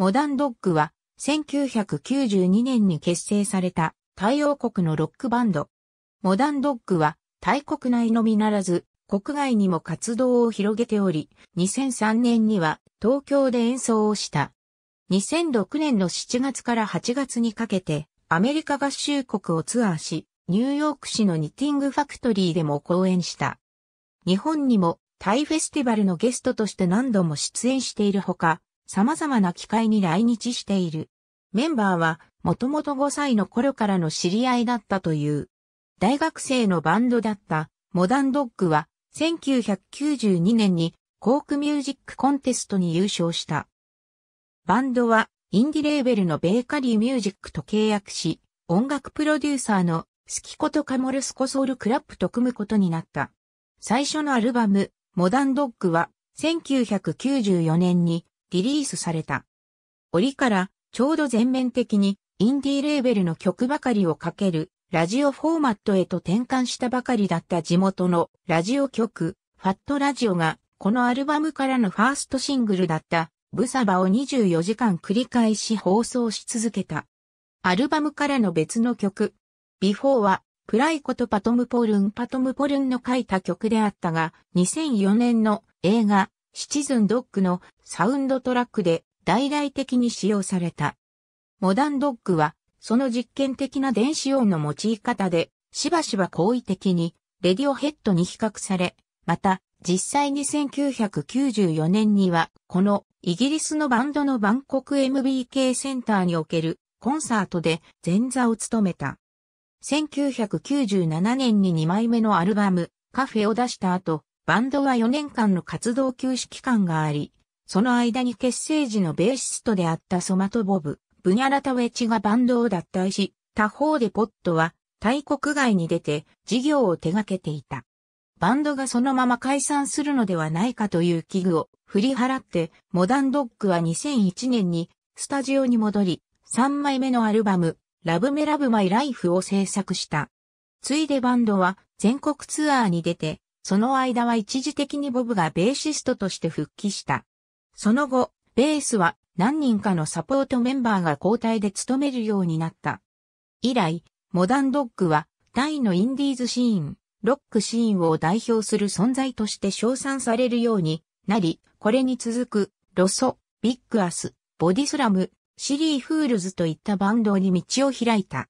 モダンドッグは1992年に結成されたタイ王国のロックバンド。モダンドッグはタイ国内のみならず国外にも活動を広げており、2003年には東京で演奏をした。2006年の7月から8月にかけてアメリカ合衆国をツアーし、ニューヨーク市のニッティングファクトリーでも公演した。日本にもタイフェスティバルのゲストとして何度も出演しているほか、様々な機会に来日している。メンバーはもともと5歳の頃からの知り合いだったという。大学生のバンドだったモダンドッグは1992年にコークミュージックコンテストに優勝した。バンドはインディレーベルのベーカリーミュージックと契約し、音楽プロデューサーのスキコとカモルスコソウルクラップと組むことになった。最初のアルバム、モダンドッグは1994年にリリースされた。折からちょうど全面的にインディーレーベルの曲ばかりをかけるラジオフォーマットへと転換したばかりだった地元のラジオ局ファットラジオがこのアルバムからのファーストシングルだったブサバを24時間繰り返し放送し続けた。アルバムからの別の曲、ビフォーはプライコとパトムポルンパトムポルンの書いた曲であったが、2004年の映画、シチズンドッグのサウンドトラックで大々的に使用された。モダンドッグは、その実験的な電子音の用い方で、しばしば好意的に、レディオヘッドに比較され、また、実際に1994年には、このイギリスのバンドのバンコク MBK センターにおけるコンサートで前座を務めた。1997年に2枚目のアルバム、カフェを出した後、バンドは4年間の活動休止期間があり、その間に結成時のベーシストであったソマトボブ、ブニャラタウェチがバンドを脱退し、他方でポットは大国外に出て事業を手掛けていた。バンドがそのまま解散するのではないかという危惧を振り払って、モダンドッグは2001年にスタジオに戻り、3枚目のアルバム、ラブメラブマイライフを制作した。ついでバンドは全国ツアーに出て、その間は一時的にボブがベーシストとして復帰した。その後、ベースは何人かのサポートメンバーが交代で務めるようになった。以来、モダンドッグは大のインディーズシーン、ロックシーンを代表する存在として称賛されるようになり、これに続く、ロソ、ビッグアス、ボディスラム、シリーフールズといったバンドに道を開いた。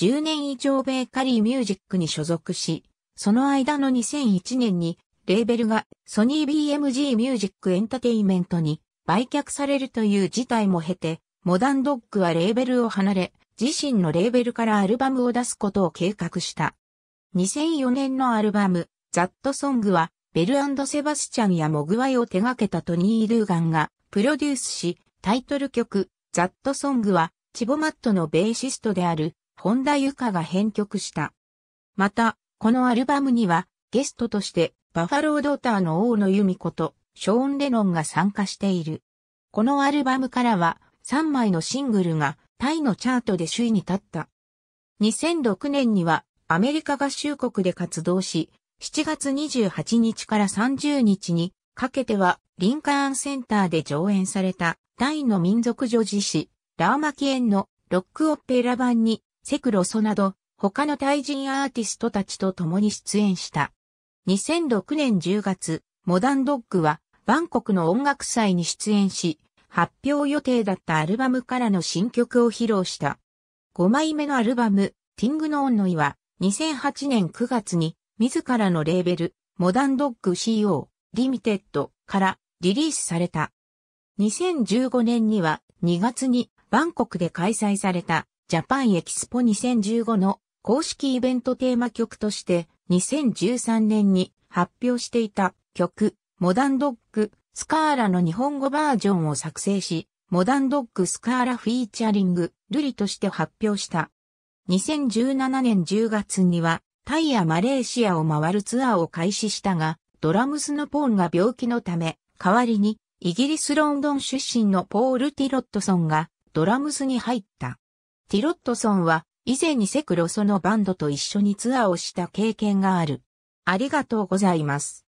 10年以上ベーカリーミュージックに所属し、その間の2001年に、レーベルがソニー BMG ミュージックエンタテイメントに売却されるという事態も経て、モダンドッグはレーベルを離れ、自身のレーベルからアルバムを出すことを計画した。2004年のアルバム、ザットソングは、ベルセバスチャンやモグワイを手掛けたトニー・ルーガンがプロデュースし、タイトル曲、ザットソングは、チボマットのベーシストである、本田由カが編曲した。また、このアルバムには、ゲストとして、バファロードーターの王の由美子と、ショーン・レノンが参加している。このアルバムからは、3枚のシングルが、タイのチャートで首位に立った。2006年には、アメリカ合衆国で活動し、7月28日から30日にかけては、リンカーンセンターで上演された、タイの民族女子誌、ラーマキエンのロックオペラ版に、セクロソなど、他の対人アーティストたちと共に出演した。2006年10月、モダンドッグはバンコクの音楽祭に出演し、発表予定だったアルバムからの新曲を披露した。5枚目のアルバム、ティングノーンノイは、2008年9月に、自らのレーベル、モダンドッグ CO、リミテッドからリリースされた。2015年には2月にバンコクで開催されたジャパンエキスポ2015の公式イベントテーマ曲として2013年に発表していた曲、モダンドッグ、スカーラの日本語バージョンを作成し、モダンドッグスカーラフィーチャリング、ルリとして発表した。2017年10月には、タイやマレーシアを回るツアーを開始したが、ドラムスのポーンが病気のため、代わりに、イギリスロンドン出身のポール・ティロットソンが、ドラムスに入った。ティロットソンは、以前にセクロソのバンドと一緒にツアーをした経験がある。ありがとうございます。